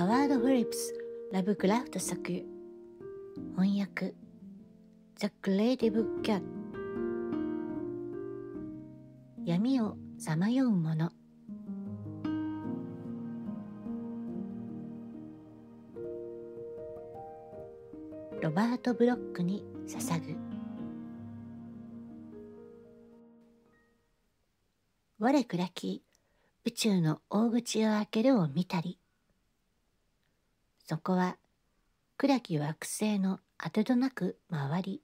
アワード・フィリップスラブクラフト作翻訳ザ・クレイティブ・キャッ闇をさまようものロバート・ブロックに捧ぐ我暗き宇宙の大口を開けるを見たりそこは暗き惑星のあてどなく回り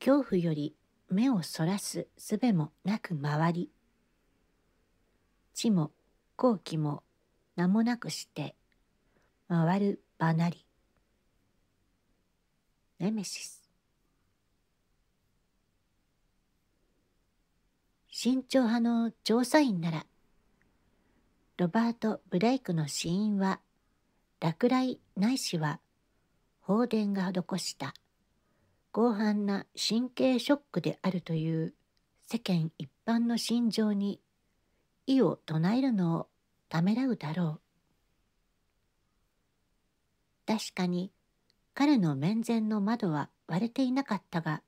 恐怖より目をそらすすべもなく回り地も後期も名もなくして回るばなりネメシス慎重派の調査員ならロバート・ブレイクの死因は落雷ないしは放電が施した広範な神経ショックであるという世間一般の心情に意を唱えるのをためらうだろう確かに彼の面前の窓は割れていなかったが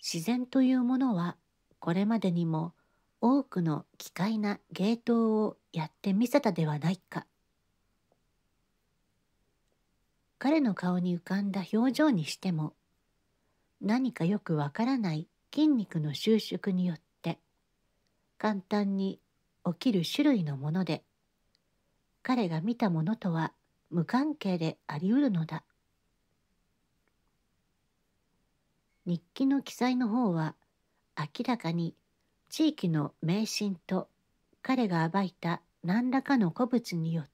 自然というものはこれまでにも多くの奇怪な芸当をやってみせたではないか彼の顔に浮かんだ表情にしても何かよくわからない筋肉の収縮によって簡単に起きる種類のもので彼が見たものとは無関係でありうるのだ日記の記載の方は明らかに地域の迷信と彼が暴いた何らかの古物によっ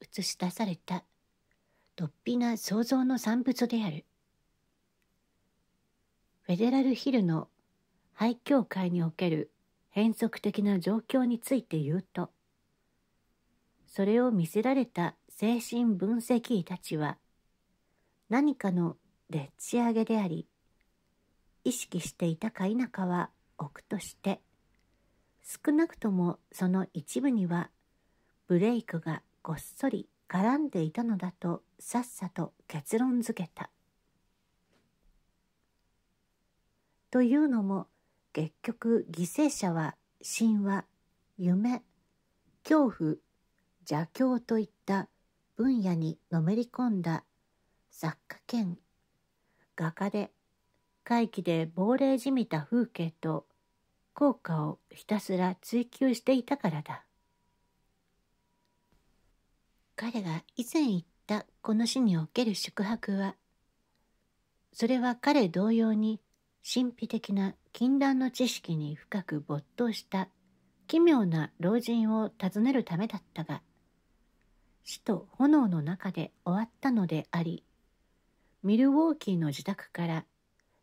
映し出された突飛な創造の産物であるフェデラルヒルの廃教会における変則的な状況について言うとそれを見せられた精神分析医たちは何かのでっち上げであり意識していたか否かは置くとして少なくともその一部にはブレイクがごっそり絡んでいたのだとさっさと結論づけた。というのも結局犠牲者は神話夢恐怖邪教といった分野にのめり込んだ作家兼画家で怪奇で亡霊じみた風景と効果をひたすら追求していたからだ。彼が以前言ったこの市における宿泊は、それは彼同様に神秘的な禁断の知識に深く没頭した奇妙な老人を訪ねるためだったが、死と炎の中で終わったのであり、ミルウォーキーの自宅から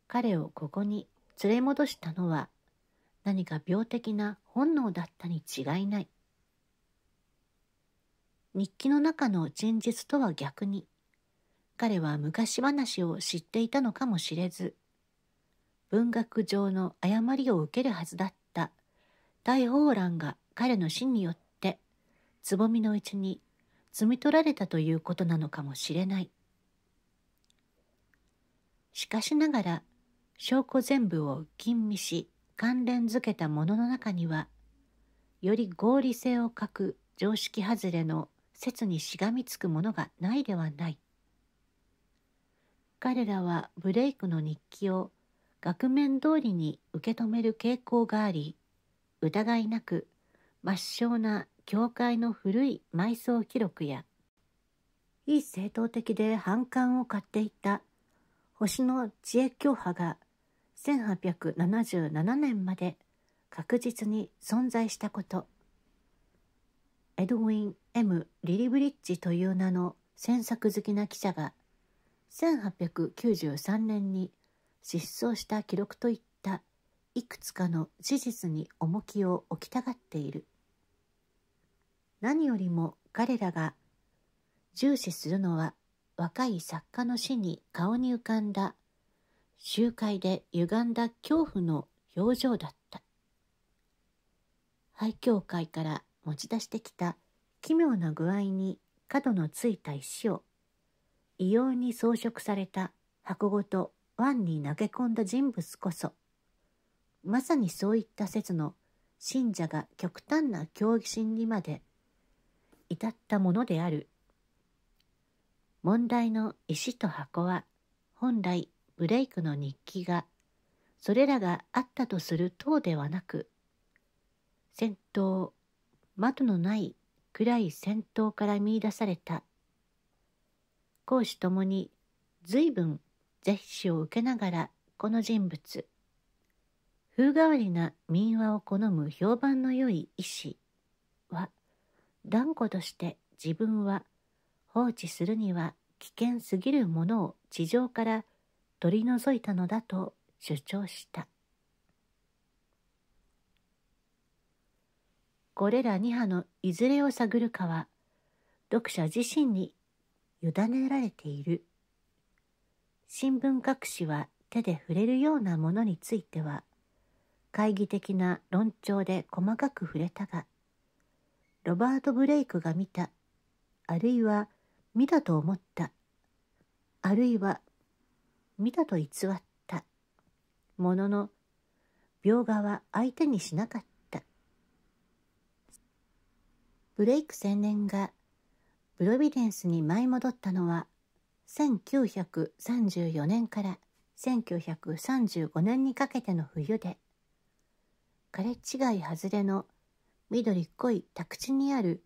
彼をここに連れ戻したのは何か病的な本能だったに違いない。日記の中の前日とは逆に彼は昔話を知っていたのかもしれず文学上の誤りを受けるはずだった大法蘭が彼の死によってつぼみのうちに摘み取られたということなのかもしれないしかしながら証拠全部を吟味し関連づけたものの中にはより合理性を欠く常識外れの切にしがみつくものがないではない。彼らはブレイクの日記を額面通りに受け止める傾向があり、疑いなく抹消な教会の古い埋葬記録や、非正当的で反感を買っていた星の知恵教派が1877年まで確実に存在したことエドウィン・ M・ リリブリッジという名の詮索好きな記者が1893年に失踪した記録といったいくつかの事実に重きを置きたがっている何よりも彼らが重視するのは若い作家の死に顔に浮かんだ集会で歪んだ恐怖の表情だった廃教会から持ち出してきた奇妙な具合に角のついた石を異様に装飾された箱ごと湾に投げ込んだ人物こそまさにそういった説の信者が極端な狂疑心にまで至ったものである問題の石と箱は本来ブレイクの日記がそれらがあったとする等ではなく戦闘窓のない暗い戦闘から見いだされた公私ともに随分非死を受けながらこの人物風変わりな民話を好む評判の良い医師は断固として自分は放置するには危険すぎるものを地上から取り除いたのだと主張した。これら2波のいずれを探るかは読者自身に委ねられている新聞各紙は手で触れるようなものについては懐疑的な論調で細かく触れたがロバート・ブレイクが見たあるいは見たと思ったあるいは見たと偽ったものの描画は相手にしなかったブレイク青年がプロビデンスに舞い戻ったのは1934年から1935年にかけての冬で枯れ違い外れの緑濃い宅地にある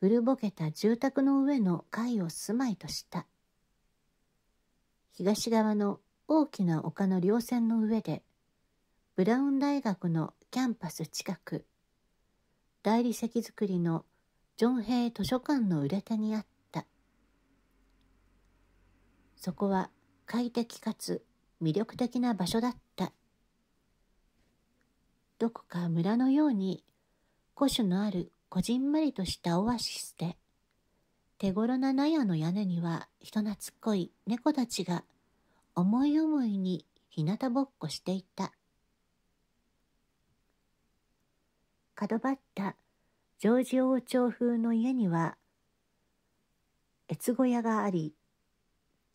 古ぼけた住宅の上の階を住まいとした東側の大きな丘の稜線の上でブラウン大学のキャンパス近く大理石造りのジョンヘイ図書館の裏手にあった。そこは快適かつ魅力的な場所だった。どこか村のように古種のあるこじんまりとしたオアシスで、手ごろな納屋の屋根には人懐っこい猫たちが思い思いに日向ぼっこしていた。角張ったジョージ王朝風の家には越後屋があり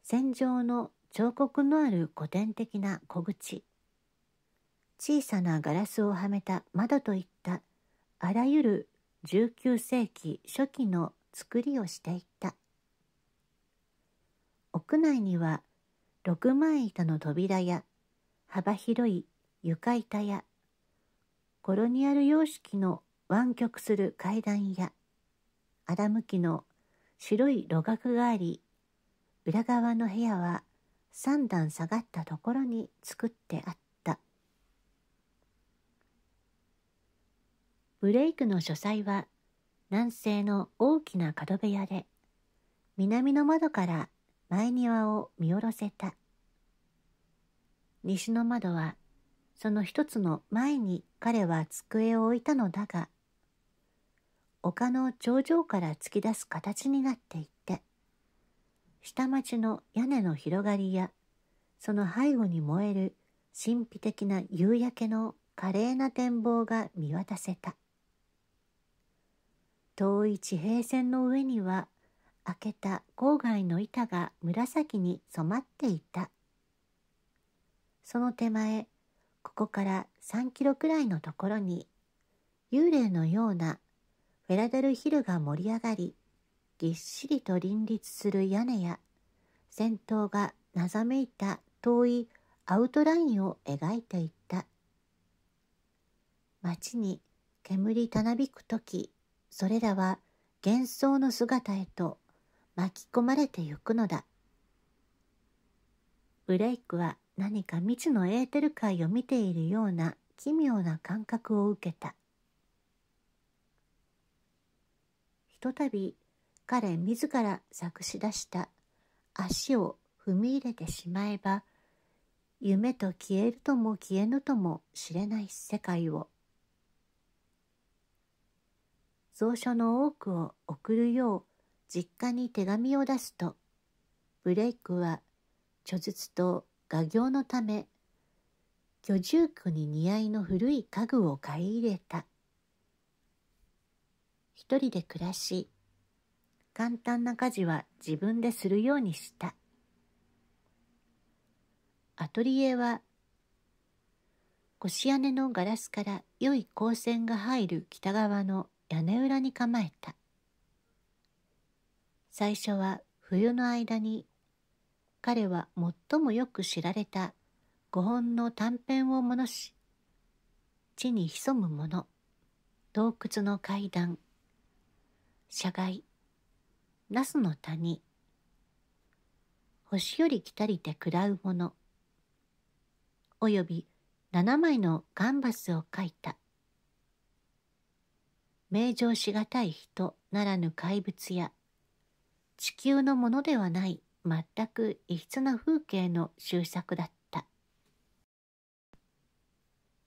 戦場の彫刻のある古典的な小口小さなガラスをはめた窓といったあらゆる19世紀初期の作りをしていった屋内には6枚板の扉や幅広い床板やコロニアル様式の湾曲する階段や向きの白い路角があり裏側の部屋は3段下がったところに作ってあったブレイクの書斎は南西の大きな角部屋で南の窓から前庭を見下ろせた西の窓はその一つの前に彼は机を置いたのだが丘の頂上から突き出す形になっていって下町の屋根の広がりやその背後に燃える神秘的な夕焼けの華麗な展望が見渡せた遠い地平線の上には開けた郊外の板が紫に染まっていたその手前ここから3キロくらいのところに幽霊のようなベラデルヒルが盛り上がり、ぎっしりと林立する屋根や、戦闘が謎めいた遠いアウトラインを描いていった。街に煙たなびく時それらは幻想の姿へと巻き込まれてゆくのだ。ブレイクは何か未知のエーテル界を見ているような奇妙な感覚を受けた。ひとたび彼自ら作詞出した足を踏み入れてしまえば夢と消えるとも消えぬとも知れない世界を蔵書の多くを送るよう実家に手紙を出すとブレイクは著述と画業のため居住区に似合いの古い家具を買い入れた一人で暮らし、簡単な家事は自分でするようにした。アトリエは、腰屋根のガラスから良い光線が入る北側の屋根裏に構えた。最初は冬の間に彼は最もよく知られた5本の短編を戻し地に潜むもの洞窟の階段社外ナスの谷星より来たりて喰らうものおよび7枚のガンバスを書いた名状しがたい人ならぬ怪物や地球のものではない全く異質な風景の終作だった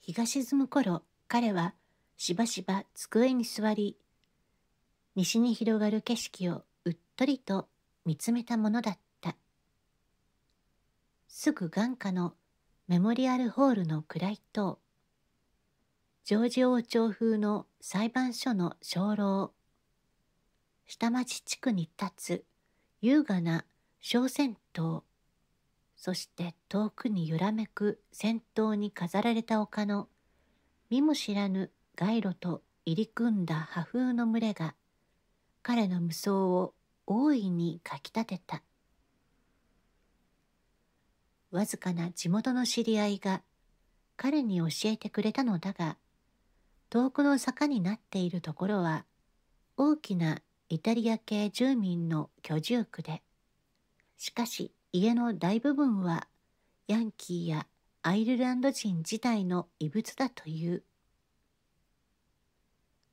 日が沈む頃彼はしばしば机に座り西に広がる景色をうっとりと見つめたものだったすぐ眼下のメモリアルホールの暗い塔ジョージ王朝風の裁判所の鐘楼下町地区に立つ優雅な小銭湯そして遠くに揺らめく銭湯に飾られた丘の見も知らぬ街路と入り組んだ破風の群れが彼の無双を大いにかきたてたわずかな地元の知り合いが彼に教えてくれたのだが遠くの坂になっているところは大きなイタリア系住民の居住区でしかし家の大部分はヤンキーやアイルランド人自体の遺物だという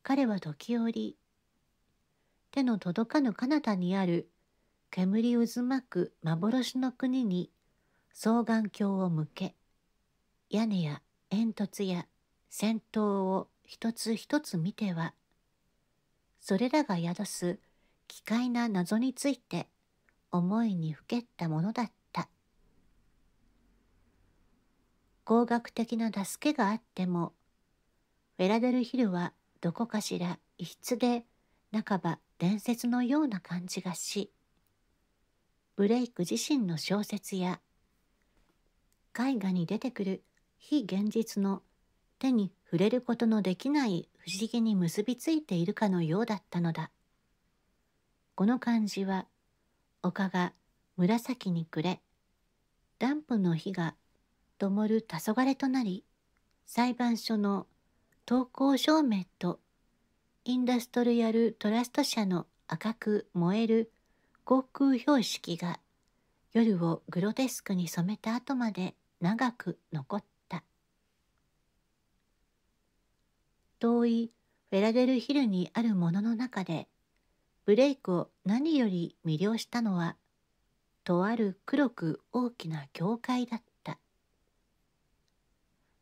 彼は時折手の届かぬ彼方にある煙渦巻く幻の国に双眼鏡を向け屋根や煙突や戦闘を一つ一つ見てはそれらが宿す奇怪な謎について思いにふけったものだった工学的な助けがあってもフェラデルヒルはどこかしら異質で半ば伝説のような感じがしブレイク自身の小説や絵画に出てくる非現実の手に触れることのできない不思議に結びついているかのようだったのだこの感じは丘が紫に暮れダンプの火が灯る黄昏となり裁判所の投稿証明とインダストリアルトラスト社の赤く燃える航空標識が夜をグロテスクに染めた後まで長く残った遠いフェラデルヒルにあるものの中でブレイクを何より魅了したのはとある黒く大きな教会だった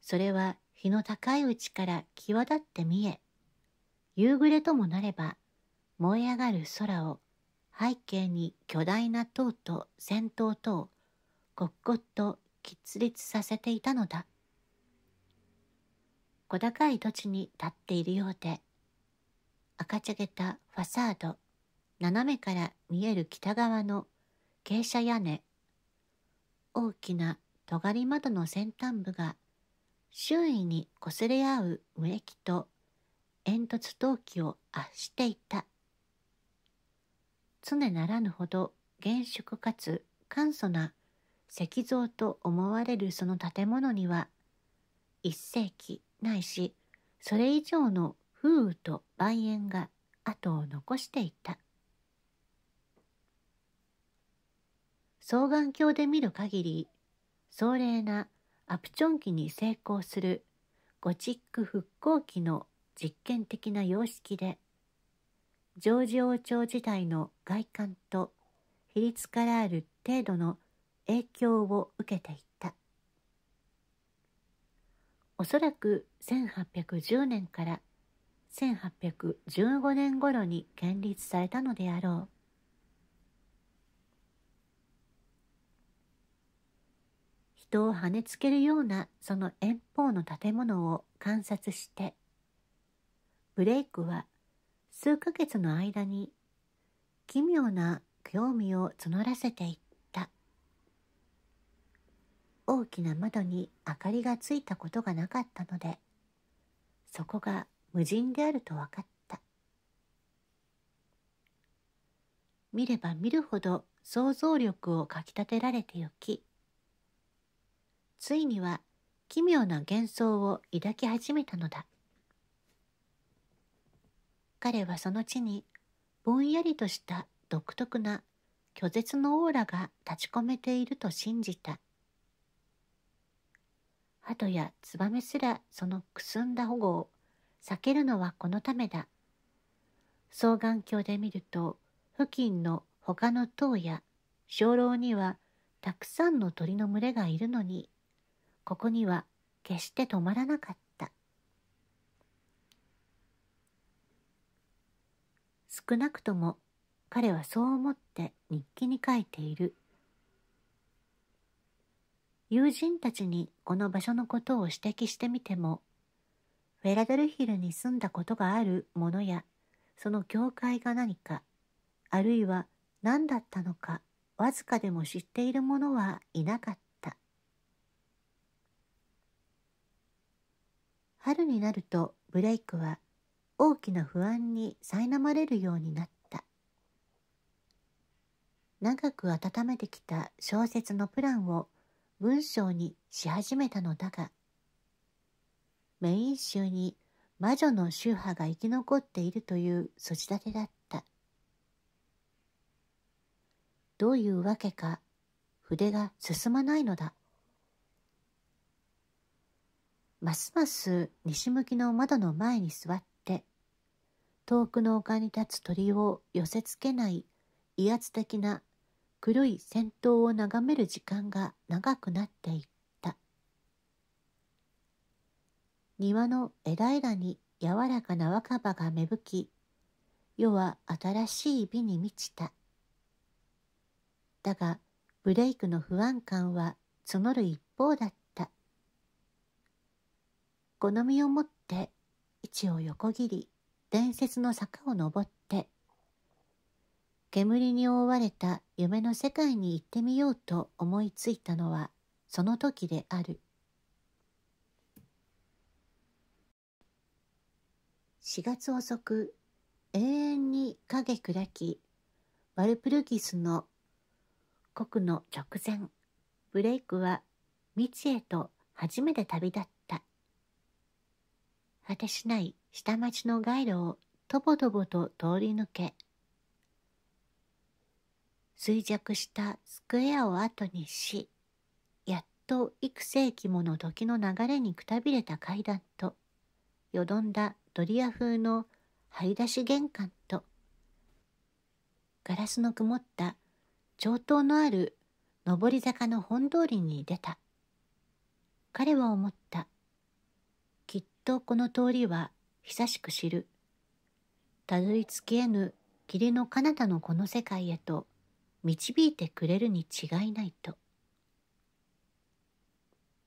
それは日の高いうちから際立って見え夕暮れともなれば燃え上がる空を背景に巨大な塔と戦闘塔をごっと喫立させていたのだ小高い土地に立っているようで赤茶げたファサード斜めから見える北側の傾斜屋根大きな尖り窓の先端部が周囲にこすれ合う植木と煙突陶器を圧していた常ならぬほど厳粛かつ簡素な石像と思われるその建物には一世紀ないしそれ以上の風雨と蔓延が後を残していた双眼鏡で見る限り壮麗なアプチョン期に成功するゴチック復興期の実験的な様式でジョージ王朝時代の外観と比率からある程度の影響を受けていたおそらく1810年から1815年頃に建立されたのであろう人を跳ねつけるようなその遠方の建物を観察してブレイクは数ヶ月の間に奇妙な興味を募らせていった大きな窓に明かりがついたことがなかったのでそこが無人であると分かった見れば見るほど想像力をかきたてられてゆきついには奇妙な幻想を抱き始めたのだ彼はその地にぼんやりとした独特な拒絶のオーラが立ち込めていると信じた鳩やツバメすらそのくすんだ保護を避けるのはこのためだ双眼鏡で見ると付近の他の塔や鐘楼にはたくさんの鳥の群れがいるのにここには決して止まらなかった少なくとも彼はそう思って日記に書いている友人たちにこの場所のことを指摘してみてもフェラデルヒルに住んだことがあるものやその教会が何かあるいは何だったのかわずかでも知っている者はいなかった春になるとブレイクは大きな不安に苛まれるようになった長く温めてきた小説のプランを文章にし始めたのだがメイン集に魔女の宗派が生き残っているというそち立てだったどういうわけか筆が進まないのだますます西向きの窓の前に座っ遠くの丘に立つ鳥を寄せつけない威圧的な黒い戦闘を眺める時間が長くなっていった庭の枝々に柔らかな若葉が芽吹き世は新しい美に満ちただがブレイクの不安感は募る一方だった好みを持って位置を横切り伝説の坂を登って煙に覆われた夢の世界に行ってみようと思いついたのはその時である4月遅く永遠に影砕きワルプルギスの国の直前ブレイクは未知へと初めて旅立った果てしない下町の街路をとぼとぼと通り抜け衰弱したスクエアを後にしやっと幾世紀もの時の流れにくたびれた階段とよどんだドリア風の張り出し玄関とガラスの曇った上等のある上り坂の本通りに出た彼は思ったきっとこの通りは久しく知る。たどり着けぬ霧の彼方のこの世界へと導いてくれるに違いないと。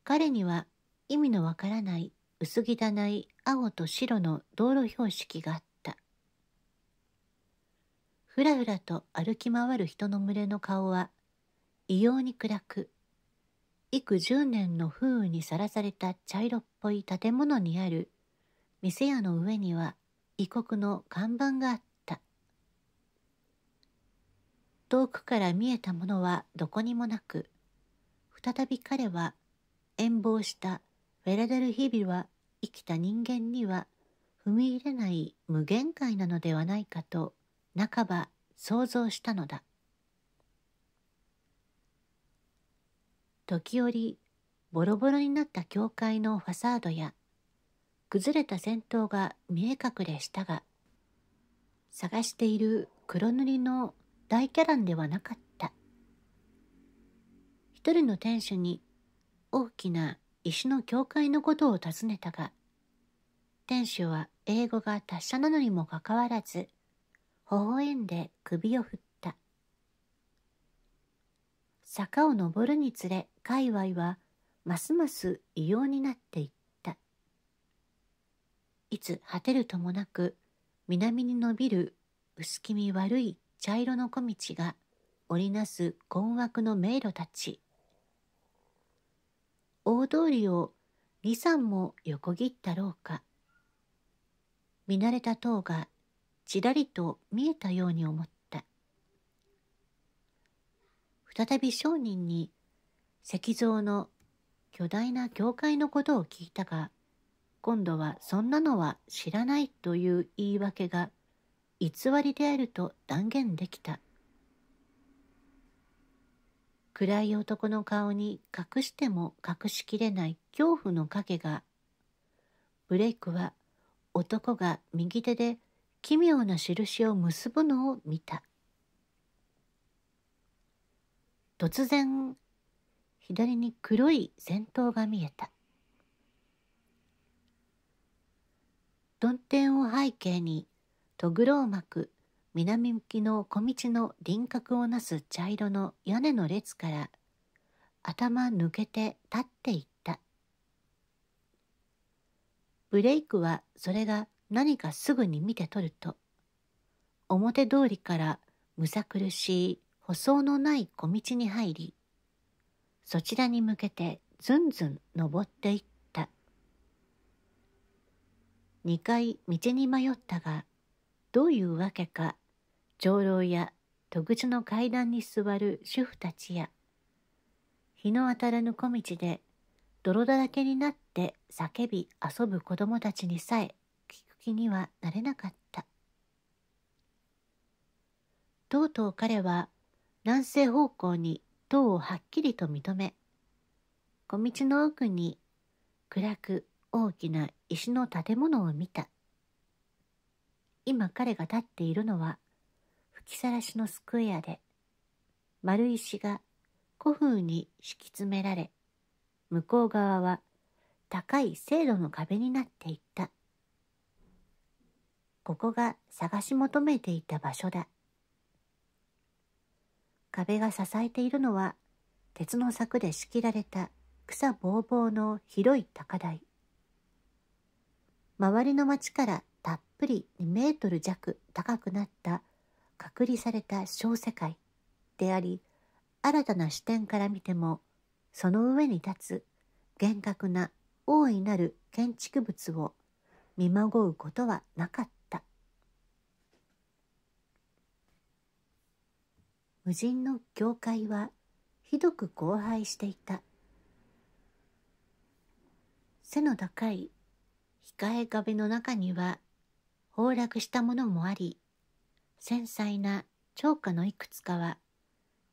彼には意味のわからない薄汚い青と白の道路標識があった。ふらふらと歩き回る人の群れの顔は異様に暗く、幾十年の風雨にさらされた茶色っぽい建物にある店屋の上には異国の看板があった遠くから見えたものはどこにもなく再び彼は遠望したフェラデル日々は生きた人間には踏み入れない無限界なのではないかと半ば想像したのだ時折ボロボロになった教会のファサードや崩れた戦闘が見え隠れしたが探している黒塗りの大キャランではなかった一人の店主に大きな石の教会のことを尋ねたが店主は英語が達者なのにもかかわらず微笑んで首を振った坂を登るにつれ界隈はますます異様になっていったいつ果てるともなく南に伸びる薄気味悪い茶色の小道が織りなす困惑の迷路たち大通りを二三も横切ったろうか見慣れた塔がちらりと見えたように思った再び商人に石像の巨大な教会のことを聞いたが今度はそんなのは知らないという言い訳が偽りであると断言できた。暗い男の顔に隠しても隠しきれない恐怖の影が、ブレイクは男が右手で奇妙な印を結ぶのを見た。突然、左に黒い先頭が見えた。曇天を背景にを巻く南向きの小道の輪郭をなす茶色の屋根の列から頭抜けて立っていったブレイクはそれが何かすぐに見て取ると表通りからむさ苦しい舗装のない小道に入りそちらに向けてずんずん登っていっ2回道に迷ったがどういうわけか長老や戸口の階段に座る主婦たちや日の当たらぬ小道で泥だらけになって叫び遊ぶ子供たちにさえ聞く気にはなれなかったとうとう彼は南西方向に塔をはっきりと認め小道の奥に暗く大きな石の建物を見た今彼が立っているのは吹きさらしのスクエアで丸石が古風に敷き詰められ向こう側は高い精度の壁になっていったここが探し求めていた場所だ壁が支えているのは鉄の柵で仕切られた草ぼうぼうの広い高台周りの町からたっぷり2メートル弱高くなった隔離された小世界であり新たな視点から見てもその上に立つ厳格な大いなる建築物を見まごうことはなかった無人の教会はひどく荒廃していた背の高い控え壁の中には崩落したものもあり繊細な釣果のいくつかは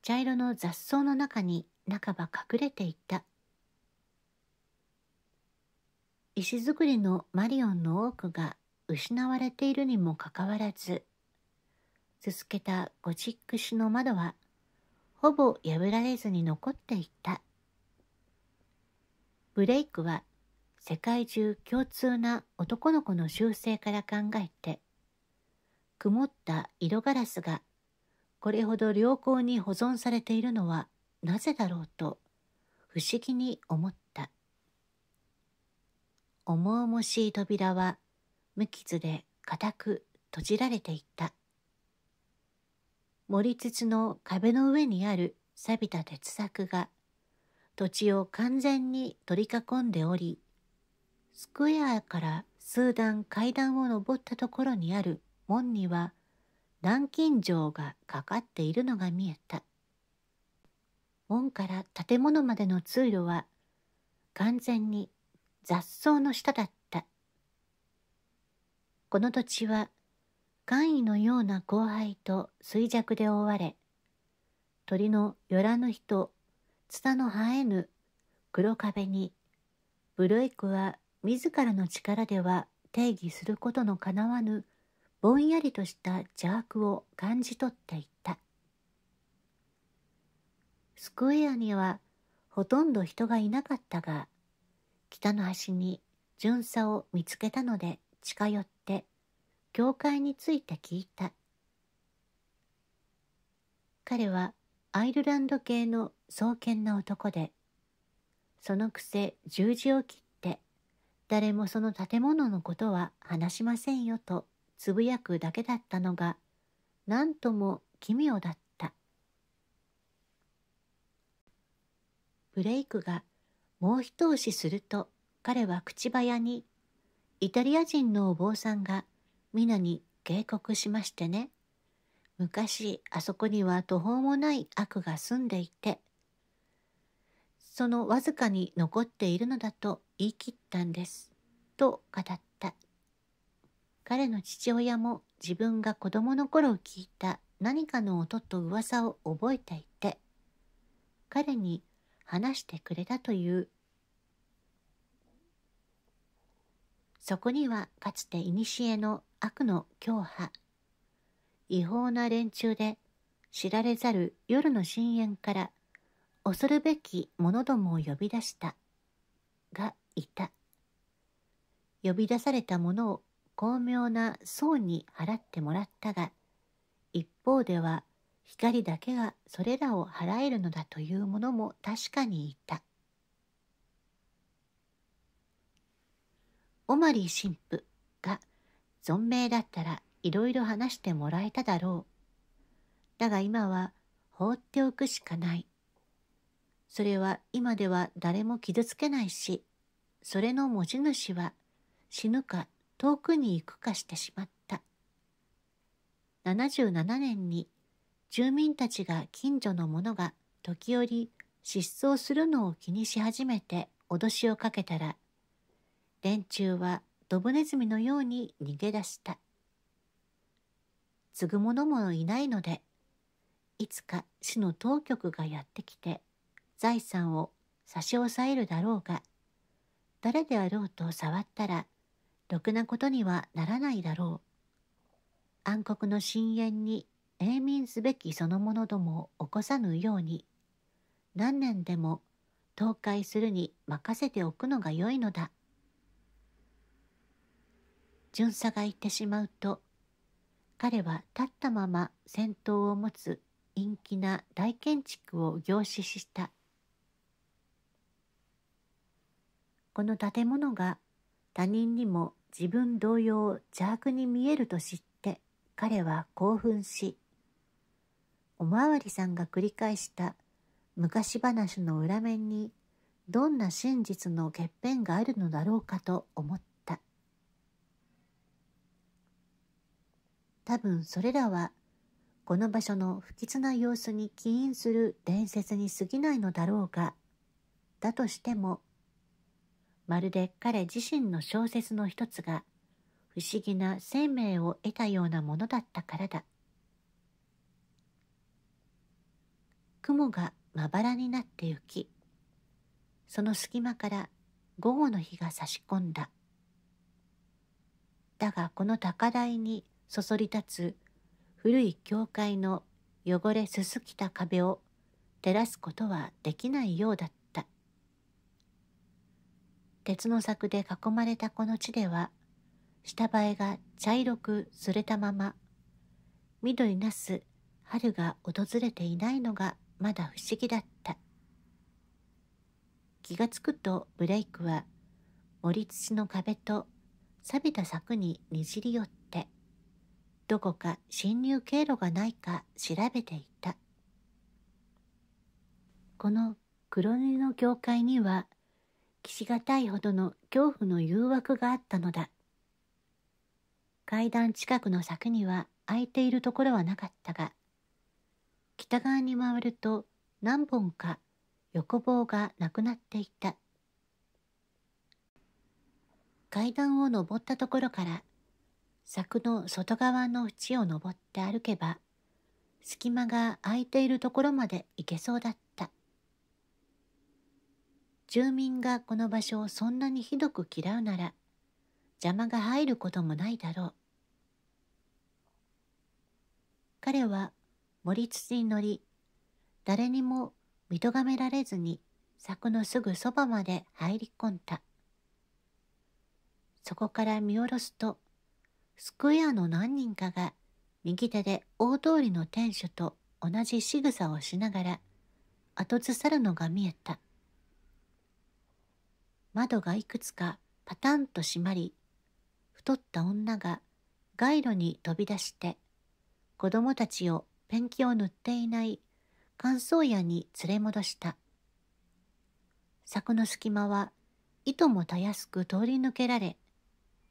茶色の雑草の中に半ば隠れていた石造りのマリオンの多くが失われているにもかかわらず続けたゴチック種の窓はほぼ破られずに残っていたブレイクは世界中共通な男の子の習性から考えて曇った色ガラスがこれほど良好に保存されているのはなぜだろうと不思議に思った重々しい扉は無傷で固く閉じられていた盛りつの壁の上にある錆びた鉄柵が土地を完全に取り囲んでおりスクエアから数段階段を上ったところにある門には南京城がかかっているのが見えた。門から建物までの通路は完全に雑草の下だった。この土地は簡易のような荒廃と衰弱で覆われ、鳥のよらぬ人、ツタの生えぬ黒壁に、ブルイクは自らの力では定義することのかなわぬぼんやりとした邪悪を感じ取っていたスクエアにはほとんど人がいなかったが北の端に巡査を見つけたので近寄って教会について聞いた彼はアイルランド系の壮健な男でそのくせ十字を切っ誰もその建物のことは話しませんよとつぶやくだけだったのが何とも奇妙だったブレイクがもう一押しすると彼は口早にイタリア人のお坊さんが皆に警告しましてね昔あそこには途方もない悪が住んでいてそのわずかに残っているのだと言い切ったんです。と語った。彼の父親も自分が子供の頃聞いた何かの音と噂を覚えていて、彼に話してくれたという。そこにはかつて古の悪の教派、違法な連中で知られざる夜の深淵から恐るべき者どもを呼び出したがいた呼び出された者を巧妙な層に払ってもらったが一方では光だけがそれらを払えるのだという者も確かにいたオマリー神父が存命だったらいろいろ話してもらえただろうだが今は放っておくしかないそれは今では誰も傷つけないし、それの持ち主は死ぬか遠くに行くかしてしまった。77年に住民たちが近所の者が時折失踪するのを気にし始めて脅しをかけたら、連中はドブネズミのように逃げ出した。継ぐ者もいないので、いつか市の当局がやってきて財産を差し押さえるだろうが、誰であろうと触ったら、ろくなことにはならないだろう。暗黒の深淵に永眠すべきそのものどもを起こさぬように、何年でも倒壊するに任せておくのがよいのだ。巡査が言ってしまうと、彼は立ったまま戦闘を持つ陰気な大建築を凝視した。この建物が他人にも自分同様邪悪に見えると知って彼は興奮し、おまわりさんが繰り返した昔話の裏面にどんな真実の欠片があるのだろうかと思った多分それらはこの場所の不吉な様子に起因する伝説に過ぎないのだろうがだとしてもまるで彼自身の小説の一つが不思議な生命を得たようなものだったからだ雲がまばらになってゆきその隙間から午後の日が差し込んだだがこの高台にそそり立つ古い教会の汚れすすきた壁を照らすことはできないようだった。鉄の柵で囲まれたこの地では、下映えが茶色く擦れたまま、緑なす春が訪れていないのがまだ不思議だった。気がつくとブレイクは、盛り土の壁と錆びた柵ににじり寄って、どこか侵入経路がないか調べていた。この黒塗りの教会にはきしがたいほどの恐怖の誘惑があったのだ階段近くの柵には空いているところはなかったが北側に回ると何本か横棒がなくなっていた階段を上ったところから柵の外側の縁を登って歩けば隙間が空いているところまで行けそうだっ住民がこの場所をそんなにひどく嫌うなら邪魔が入ることもないだろう。彼は森土に乗り誰にも見とがめられずに柵のすぐそばまで入り込んだ。そこから見下ろすとスクエアの何人かが右手で大通りの店主と同じ仕草をしながら後ずさるのが見えた。窓がいくつかパタンと閉まり太った女が街路に飛び出して子供たちをペンキを塗っていない乾燥屋に連れ戻した柵の隙間はいともたやすく通り抜けられ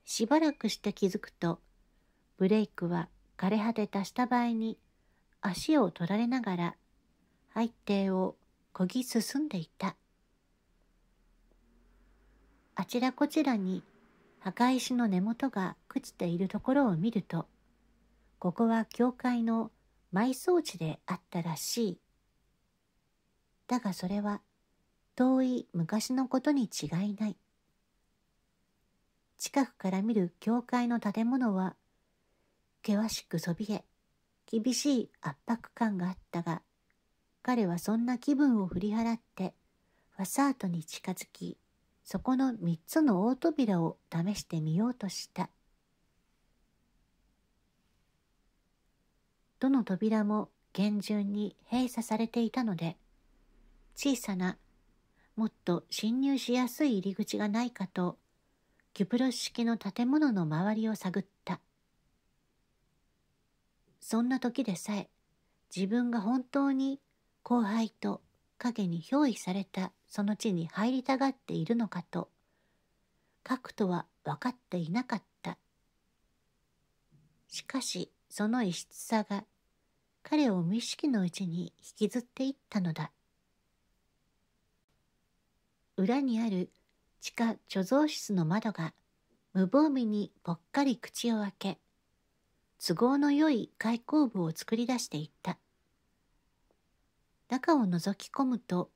しばらくして気づくとブレイクは枯れ果てた下合に足を取られながら背底をこぎ進んでいた。あちらこちらに墓石の根元が朽ちているところを見るとここは教会の埋葬地であったらしいだがそれは遠い昔のことに違いない近くから見る教会の建物は険しくそびえ厳しい圧迫感があったが彼はそんな気分を振り払ってファサートに近づきそこの三つの大扉を試してみようとしたどの扉も厳重に閉鎖されていたので小さなもっと侵入しやすい入り口がないかとキュプロス式の建物の周りを探ったそんな時でさえ自分が本当に後輩と影に憑依されたその地に入りたがっているのかと書くとは分かっていなかったしかしその異質さが彼を無意識のうちに引きずっていったのだ裏にある地下貯蔵室の窓が無防備にぽっかり口を開け都合のよい開口部を作り出していった中を覗き込むと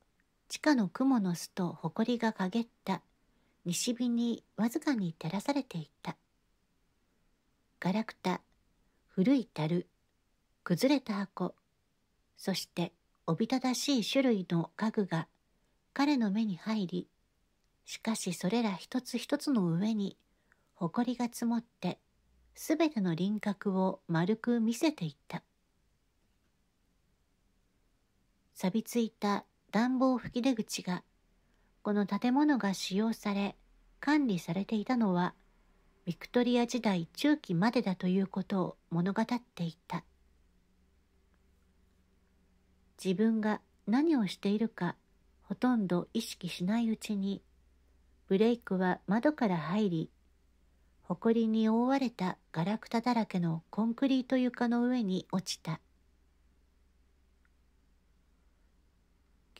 地下の雲の巣と埃がかげった西日にわずかに照らされていたガラクタ古い樽崩れた箱そしておびただしい種類の家具が彼の目に入りしかしそれら一つ一つの上に埃が積もってすべての輪郭を丸く見せていた錆びついた暖房吹き出口が、この建物が使用され、管理されていたのは、ビクトリア時代中期までだということを物語っていた。自分が何をしているかほとんど意識しないうちにブレイクは窓から入り埃に覆われたガラクタだらけのコンクリート床の上に落ちた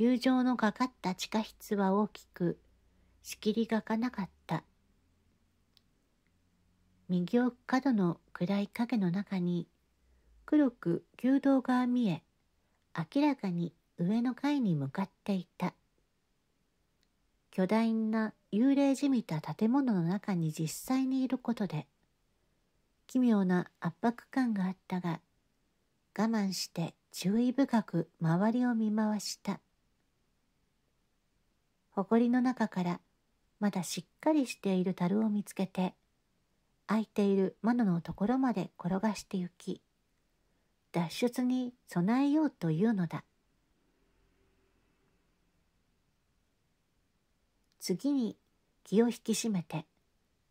友情のかかった地下室は大きく、仕切りがかなかった。右奥角の暗い影の中に、黒く弓道が見え、明らかに上の階に向かっていた。巨大な幽霊じみた建物の中に実際にいることで、奇妙な圧迫感があったが、我慢して注意深く周りを見回した。埃の中からまだしっかりしている樽を見つけて空いている窓のところまで転がしてゆき脱出に備えようというのだ次に気を引き締めて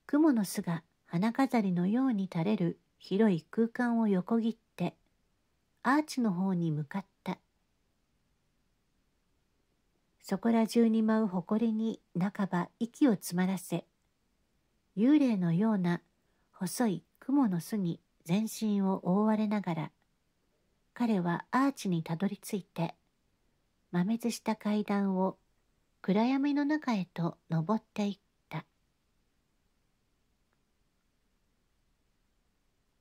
雲の巣が花飾りのように垂れる広い空間を横切ってアーチの方に向かったそこら中に舞う埃に半ば息を詰まらせ幽霊のような細い雲の巣に全身を覆われながら彼はアーチにたどり着いてめ滅した階段を暗闇の中へと登っていった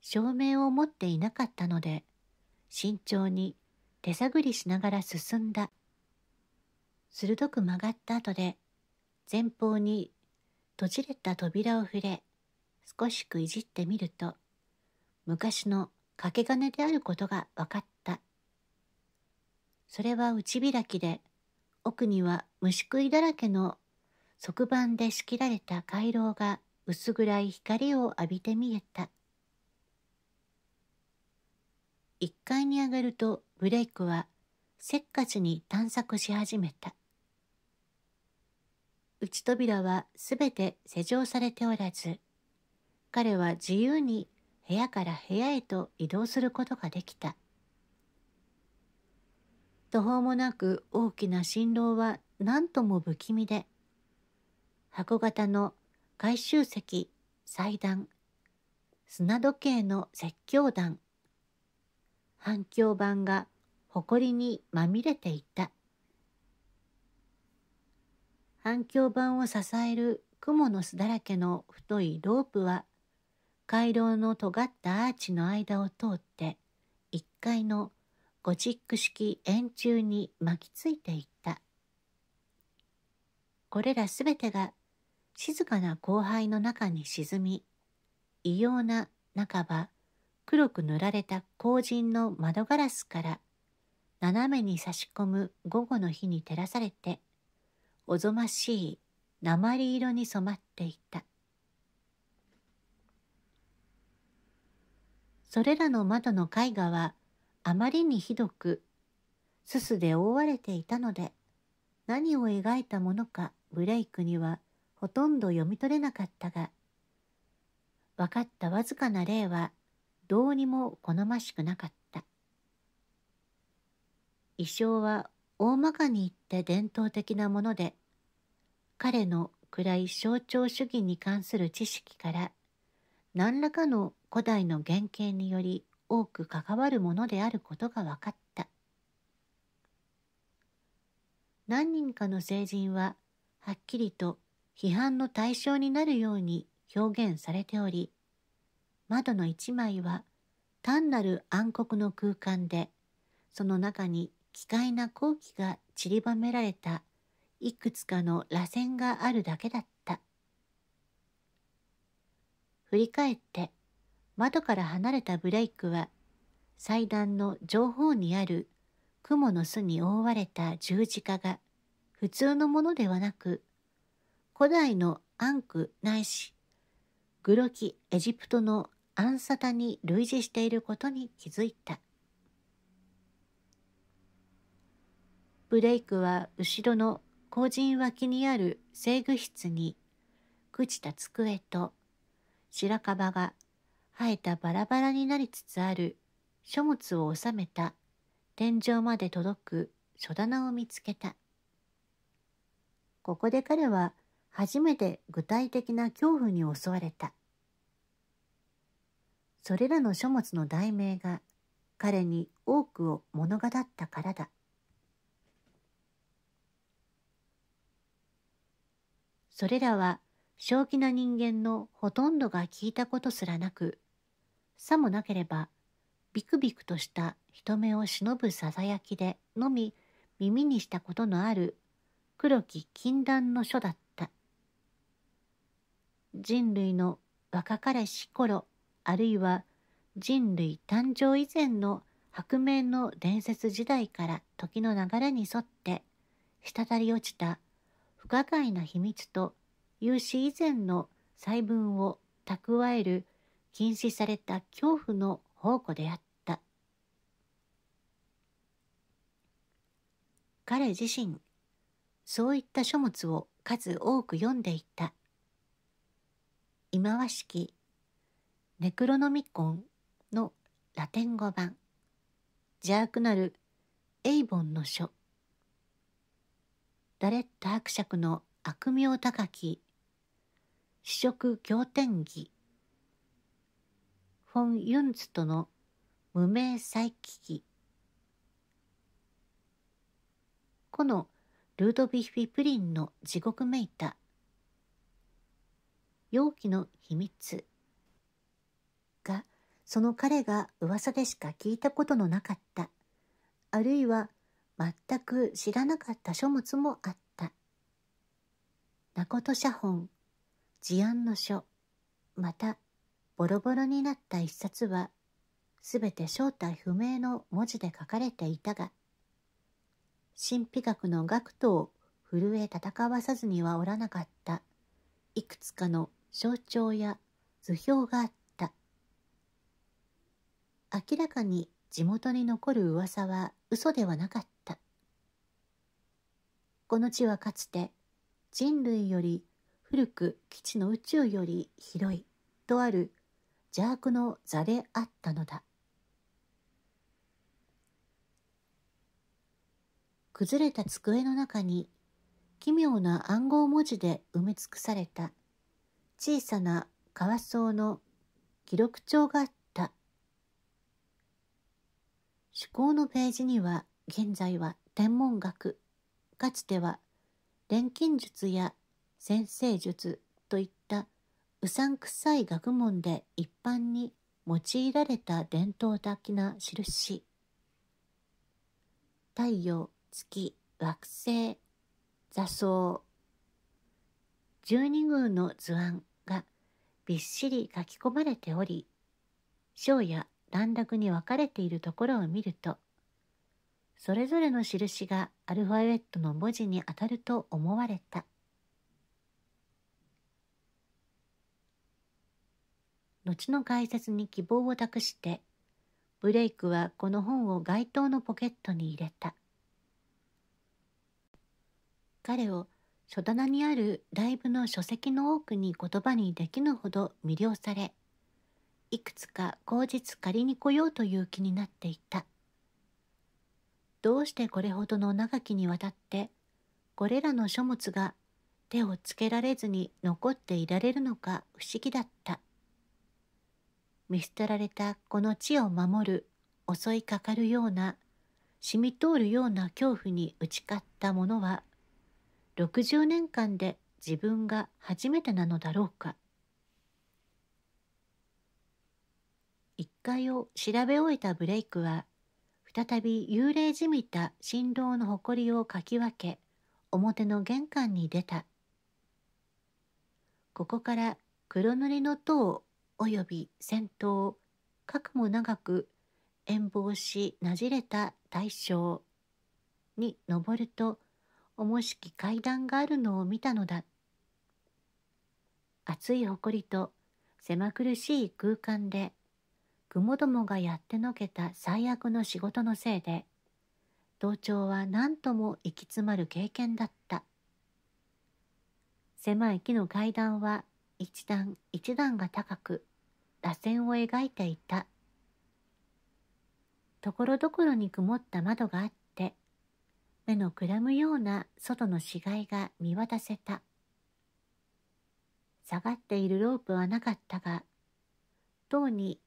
照明を持っていなかったので慎重に手探りしながら進んだ鋭く曲がった後で前方に閉じれた扉を触れ少しくいじってみると昔の掛け金であることが分かったそれは内開きで奥には虫食いだらけの側板で仕切られた回廊が薄暗い光を浴びて見えた1階に上がるとブレイクはせっかちに探索し始めた内扉はすべて施錠されておらず、彼は自由に部屋から部屋へと移動することができた。途方もなく大きな振動は何とも不気味で、箱型の回収石、祭壇、砂時計の説教団、反響板が埃にまみれていた。反響板を支える蜘蛛の巣だらけの太いロープは回廊の尖ったアーチの間を通って1階のゴチック式円柱に巻きついていったこれらすべてが静かな後輩の中に沈み異様な半ば黒く塗られた後神の窓ガラスから斜めに差し込む午後の日に照らされておぞましい鉛色に染まっていたそれらの窓の絵画はあまりにひどくすすで覆われていたので何を描いたものかブレイクにはほとんど読み取れなかったが分かったわずかな例はどうにも好ましくなかった衣装は大まかに言って伝統的なもので彼の暗い象徴主義に関する知識から何らかの古代の原型により多く関わるものであることが分かった何人かの成人ははっきりと批判の対象になるように表現されており窓の一枚は単なる暗黒の空間でその中に奇怪な好機が散りばめられたいくつかの螺旋があるだけだった振り返って窓から離れたブレイクは祭壇の上方にある雲の巣に覆われた十字架が普通のものではなく古代のアンクないしグロキエジプトのアンサタに類似していることに気づいたブレイクは後ろの後陣脇にある制御室に、朽ちた机と白樺が生えたバラバラになりつつある書物を収めた天井まで届く書棚を見つけた。ここで彼は初めて具体的な恐怖に襲われた。それらの書物の題名が彼に多くを物語ったからだ。それらは正気な人間のほとんどが聞いたことすらなく、さもなければ、ビクビクとした人目を忍ぶささやきでのみ耳にしたことのある黒き禁断の書だった。人類の若彼氏頃、あるいは人類誕生以前の白面の伝説時代から時の流れに沿って、滴り落ちた不可解な秘密と有史以前の細分を蓄える禁止された恐怖の宝庫であった彼自身そういった書物を数多く読んでいた忌まわしきネクロノミコンのラテン語版邪悪なるエイボンの書ダレッタ伯爵の悪名高き、四色経典儀、フォン・ユンツとの無名再帰記、このルードビヒ・プリンの地獄めいた、容器の秘密が、その彼が噂でしか聞いたことのなかった、あるいは全く知らなかった書物もあった。誠写本、事案の書、また、ボロボロになった一冊は、すべて正体不明の文字で書かれていたが、神秘学の学徒を震え戦わさずにはおらなかった、いくつかの象徴や図表があった。明らかに地元に残る噂は嘘ではなかったこの地はかつて人類より古く基地の宇宙より広いとある邪悪の座であったのだ崩れた机の中に奇妙な暗号文字で埋め尽くされた小さな川荘の記録帳があっ思考のページには現在は天文学かつては錬金術や先生術といったうさんくさい学問で一般に用いられた伝統的な印太陽月惑星座草十二宮の図案がびっしり書き込まれており章や段落に分かれているところを見るとそれぞれの印がアルファベットの文字にあたると思われた後の解説に希望を託してブレイクはこの本を街灯のポケットに入れた彼を書棚にあるライブの書籍の多くに言葉にできぬほど魅了されいくつか後日借りに来ようという気になっていたどうしてこれほどの長きにわたってこれらの書物が手をつけられずに残っていられるのか不思議だった見捨てられたこの地を守る襲いかかるような染み通るような恐怖に打ち勝った者は60年間で自分が初めてなのだろうか1階を調べ終えたブレイクは再び幽霊じみた振動の誇りをかき分け表の玄関に出たここから黒塗りの塔および戦闘核も長く遠望しなじれた大将に登ると重しき階段があるのを見たのだ熱い誇りと狭苦しい空間で雲どもがやってのけた最悪の仕事のせいで同調は何とも行き詰まる経験だった狭い木の階段は一段一段が高く螺旋を描いていたところどころに曇った窓があって目のくらむような外の死骸が見渡せた下がっているロープはなかったがとうに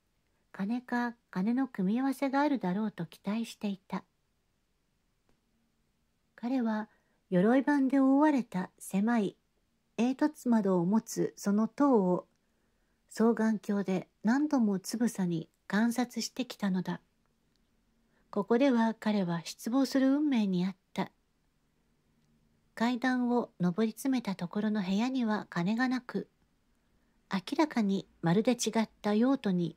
金か金の組み合わせがあるだろうと期待していた彼は鎧板で覆われた狭い煙突窓を持つその塔を双眼鏡で何度もつぶさに観察してきたのだここでは彼は失望する運命にあった階段を上り詰めたところの部屋には金がなく明らかにまるで違った用途に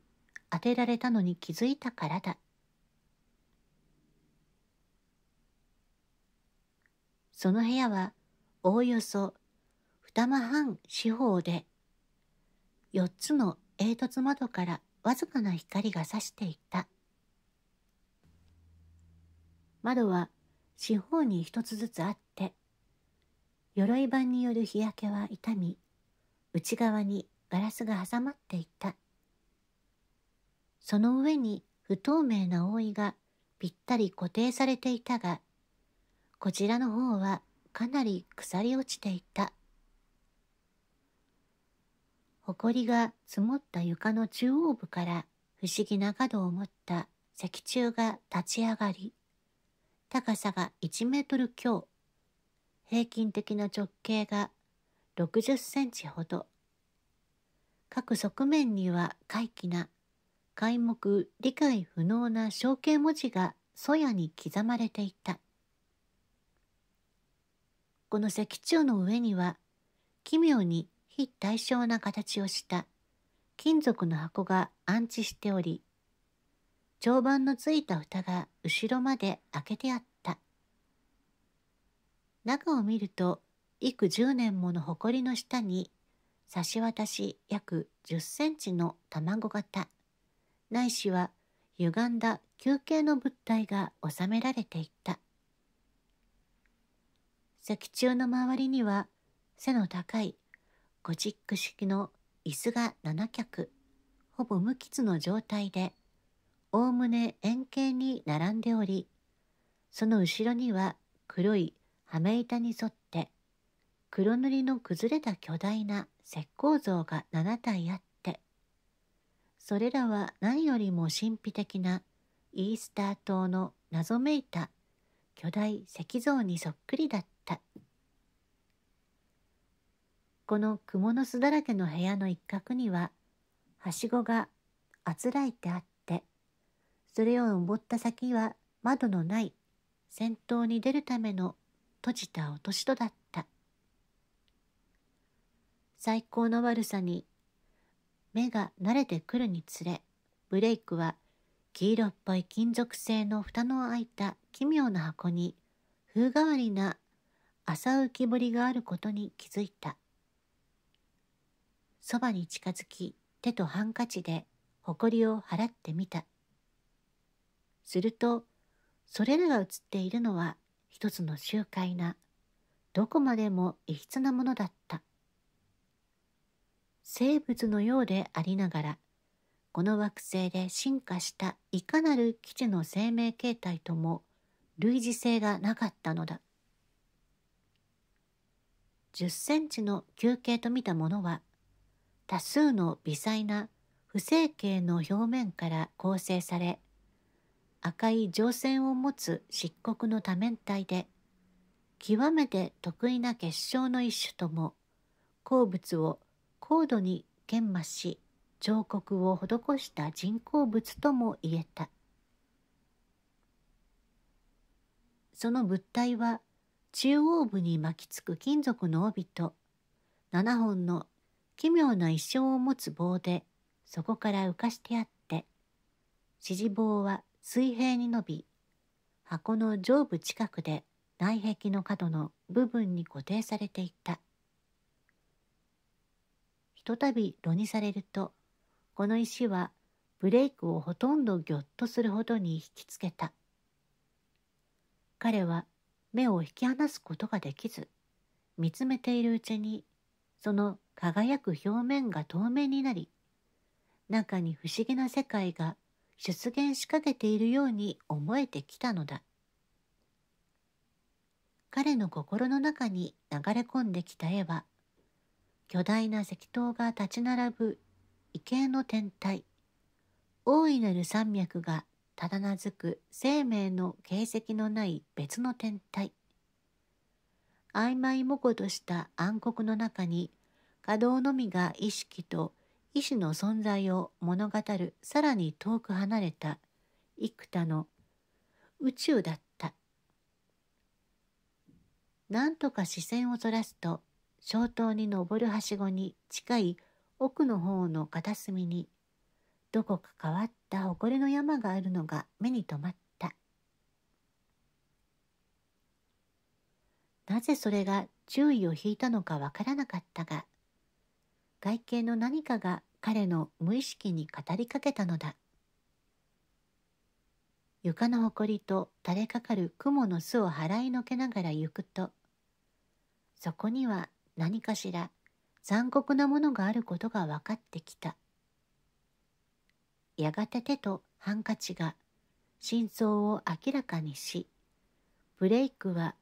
当てられたのに気づいたからだその部屋はおおよそ二間半四方で4つの煙突窓からわずかな光が差していた窓は四方に一つずつあって鎧板による日焼けは痛み内側にガラスが挟まっていたその上に不透明な覆いがぴったり固定されていたが、こちらの方はかなり腐り落ちていた。埃が積もった床の中央部から不思議な角を持った石柱が立ち上がり、高さが1メートル強、平均的な直径が60センチほど。各側面には怪奇な皆目理解不能な象形文字がそやに刻まれていた。この石柱の上には奇妙に非対称な形をした金属の箱が安置しており長板のついた蓋が後ろまで開けてあった中を見ると幾十年もの埃の下に差し渡し約10センチの卵型ないしは歪んだ球形の物体が収められていった石柱の周りには背の高いゴジック式の椅子が7脚ほぼ無傷の状態でおおむね円形に並んでおりその後ろには黒い羽目板に沿って黒塗りの崩れた巨大な石膏像が7体あった。それらは何よりも神秘的なイースター島の謎めいた巨大石像にそっくりだったこの蜘蛛の巣だらけの部屋の一角にははしごがあつらえてあってそれを登った先は窓のない先頭に出るための閉じた落とし戸だった最高の悪さに目が慣れてくるにつれブレイクは黄色っぽい金属製の蓋の開いた奇妙な箱に風変わりな浅浮き彫りがあることに気づいたそばに近づき手とハンカチでホコリを払ってみたするとそれらが映っているのは一つの周回などこまでも異質なものだった生物のようでありながらこの惑星で進化したいかなる基地の生命形態とも類似性がなかったのだ10センチの球形と見たものは多数の微細な不整形の表面から構成され赤い上線を持つ漆黒の多面体で極めて得意な結晶の一種とも鉱物を高度に研磨し彫刻を施した人工物とも言えたその物体は中央部に巻きつく金属の帯と7本の奇妙な意匠を持つ棒でそこから浮かしてあって指示棒は水平に伸び箱の上部近くで内壁の角の部分に固定されていたとたび炉にされるとこの石はブレイクをほとんどぎょっとするほどに引きつけた彼は目を引き離すことができず見つめているうちにその輝く表面が透明になり中に不思議な世界が出現しかけているように思えてきたのだ彼の心の中に流れ込んできた絵は巨大な石塔が立ち並ぶ異形の天体大いなる山脈がただなずく生命の形跡のない別の天体曖昧模糊とした暗黒の中に稼働のみが意識と意志の存在を物語るさらに遠く離れた幾多の宇宙だった。なんとか視線をそらすと小塔に登るはしごに近い奥の方の片隅にどこか変わった埃の山があるのが目に留まったなぜそれが注意を引いたのかわからなかったが外見の何かが彼の無意識に語りかけたのだ床のほこりと垂れかかる雲の巣を払いのけながら行くとそこには何かしら残酷なものがあることが分かってきた。やがて手とハンカチが真相を明らかにし、ブレイクは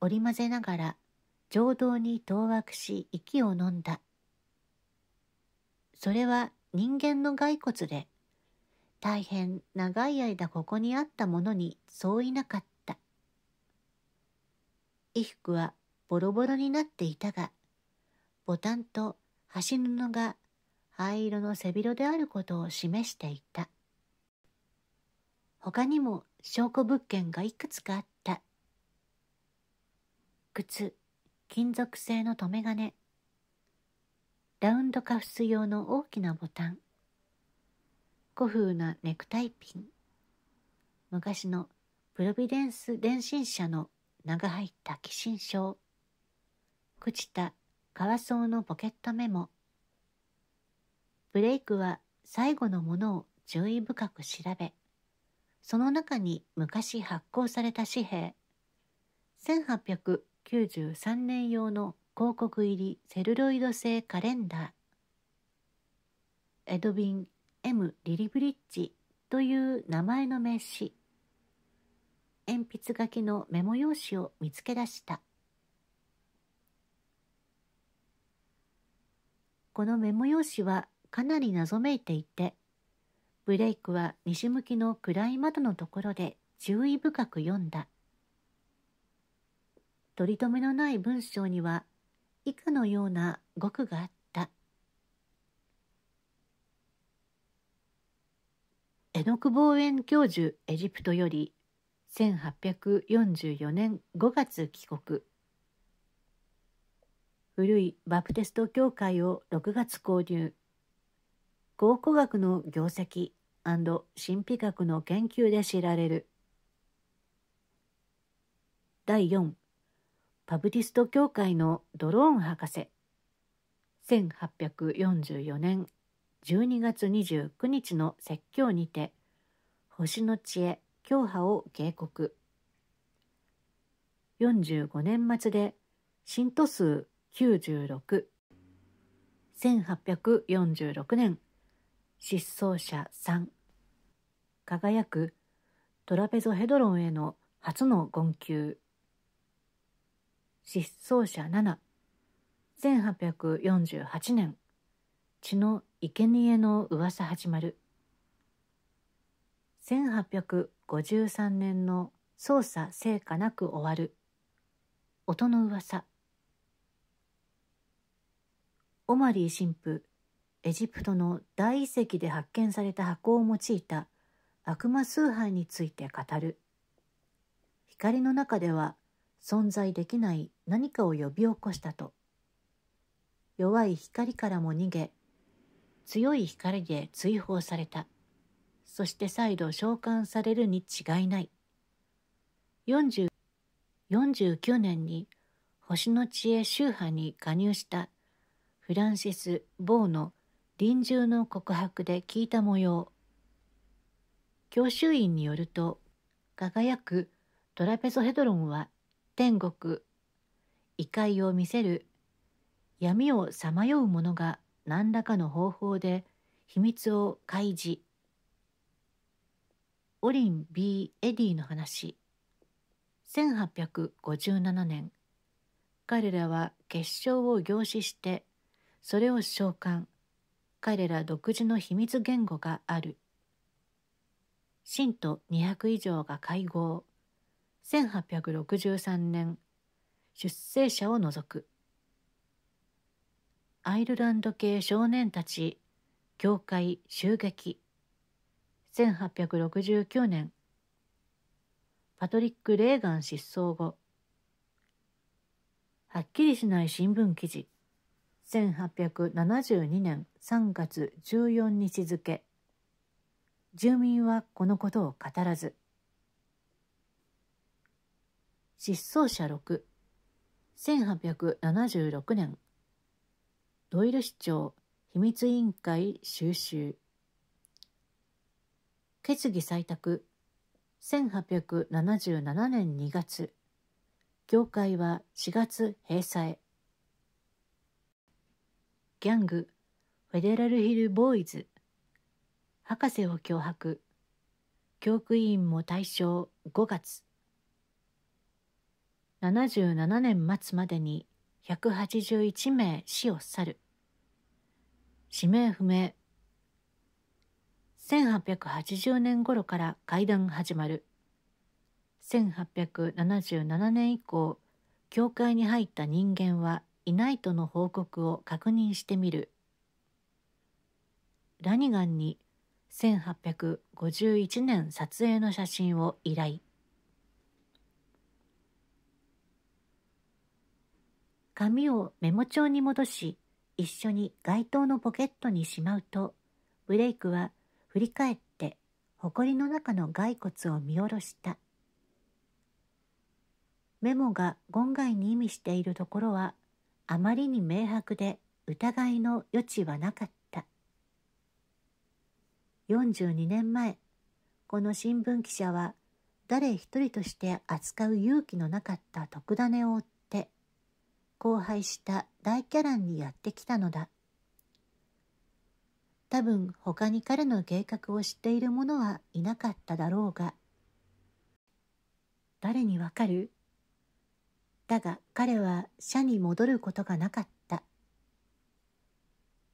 織り交ぜながら情動に当惑し息を飲んだ。それは人間の骸骨で、大変長い間ここにあったものに相違なかった。衣服はボロボロになっていたが、ボタンと端布が灰色の背広であることを示していた。他にも証拠物件がいくつかあった。靴、金属製の留め金、ラウンドカフス用の大きなボタン、古風なネクタイピン、昔のプロビデンス電信社の長入った寄進症、朽ちた革装のポケットメモブレイクは最後のものを注意深く調べその中に昔発行された紙幣1893年用の広告入りセルロイド製カレンダーエドビン M・ リリブリッジという名前の名刺鉛筆書きのメモ用紙を見つけ出したこのメモ用紙はかなり謎めいていてブレイクは西向きの暗い窓のところで注意深く読んだ取り留めのない文章には以下のような語句があった江ノ久望遠教授エジプトより1844年5月帰国古いバプテスト教会を6月購入考古学の業績神秘学の研究で知られる第4バプティスト教会のドローン博士1844年12月29日の説教にて星の知恵教派を警告45年末で信徒数1 8 4 6年失踪者3輝くトラペゾヘドロンへの初の言及失踪者7 1848年血の生贄の噂始まる1853年の捜査成果なく終わる音の噂オマリー神父エジプトの大遺跡で発見された箱を用いた悪魔崇拝について語る光の中では存在できない何かを呼び起こしたと弱い光からも逃げ強い光で追放されたそして再度召喚されるに違いない49年に星の知恵宗派に加入したフランシス・ボーの臨終の告白で聞いた模様教習院によると輝くトラペソヘドロンは天国異界を見せる闇をさまよう者が何らかの方法で秘密を開示オリン・ B・ エディの話1857年彼らは結晶を凝視してそれを召喚彼ら独自の秘密言語がある信徒200以上が会合1863年出生者を除くアイルランド系少年たち教会襲撃1869年パトリック・レーガン失踪後はっきりしない新聞記事1872年3月14日付住民はこのことを語らず失踪者61876年ドイル市長秘密委員会収集決議採択1877年2月業界は4月閉鎖へギャングフェデラルヒルボーイズ博士を脅迫教区委員も対象5月77年末までに181名死を去る指名不明1880年頃から会談始まる1877年以降教会に入った人間はいないとの報告を確認してみるラニガンに1851年撮影の写真を依頼紙をメモ帳に戻し一緒に街灯のポケットにしまうとブレイクは振り返って埃の中の骸骨を見下ろしたメモが言外に意味しているところはあまりに明白で疑いの余地はなかった42年前この新聞記者は誰一人として扱う勇気のなかった徳種を追って荒廃した大キャランにやってきたのだ多分他に彼の計画を知っている者はいなかっただろうが誰にわかるだが彼は社に戻ることがなかった。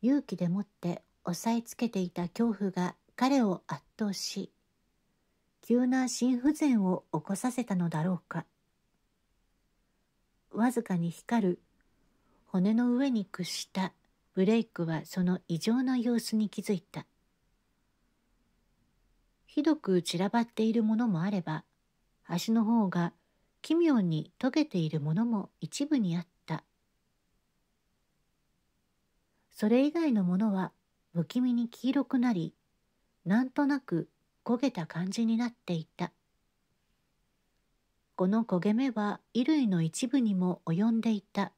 勇気でもって押さえつけていた恐怖が彼を圧倒し、急な心不全を起こさせたのだろうか。わずかに光る骨の上に屈したブレイクはその異常な様子に気づいた。ひどく散らばっているものもあれば、足の方が奇妙に溶けているものも一部にあったそれ以外のものは不気味に黄色くなりなんとなく焦げた感じになっていたこの焦げ目は衣類の一部にも及んでいた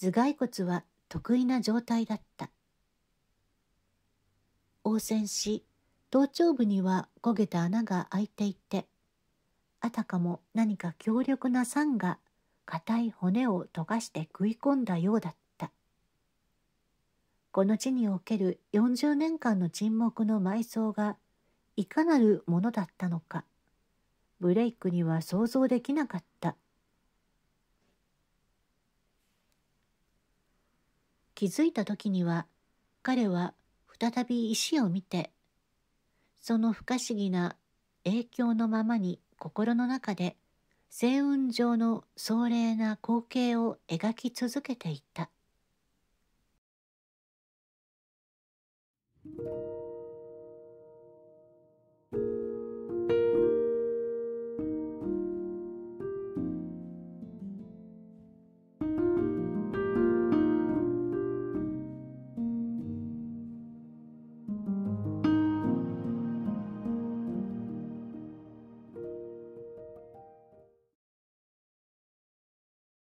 頭蓋骨は得意な状態だった応戦し頭頂部には焦げた穴が開いていてあたかも何か強力な酸が硬い骨を溶かして食い込んだようだったこの地における40年間の沈黙の埋葬がいかなるものだったのかブレイクには想像できなかった気づいた時には彼は再び石を見てその不可思議な影響のままに心の中で星雲上の壮麗な光景を描き続けていた。